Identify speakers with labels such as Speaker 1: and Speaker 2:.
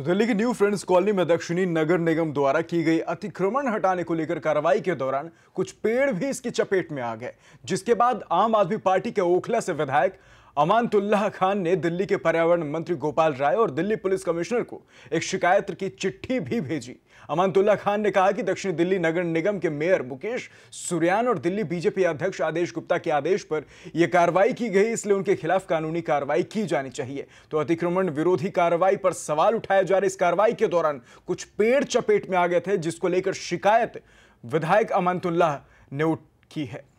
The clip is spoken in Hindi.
Speaker 1: तो दिल्ली की न्यू फ्रेंड्स कॉलोनी में दक्षिणी नगर निगम द्वारा की गई अतिक्रमण हटाने को लेकर कार्रवाई के दौरान कुछ पेड़ भी इसकी चपेट में आ गए जिसके बाद आम आदमी पार्टी के ओखला से विधायक अमानतुल्लाह खान ने दिल्ली के पर्यावरण मंत्री गोपाल राय और दिल्ली पुलिस कमिश्नर को एक शिकायत की चिट्ठी भी भेजी अमानतुल्लाह खान ने कहा कि दक्षिण दिल्ली नगर निगम के मेयर मुकेश सुरयान और दिल्ली बीजेपी अध्यक्ष आदेश गुप्ता के आदेश पर यह कार्रवाई की गई इसलिए उनके खिलाफ कानूनी कार्रवाई की जानी चाहिए तो अतिक्रमण विरोधी कार्रवाई पर सवाल उठाए जा रहे इस कार्रवाई के दौरान कुछ पेड़ चपेट में आ गए थे जिसको लेकर शिकायत विधायक अमानतुल्लाह ने की है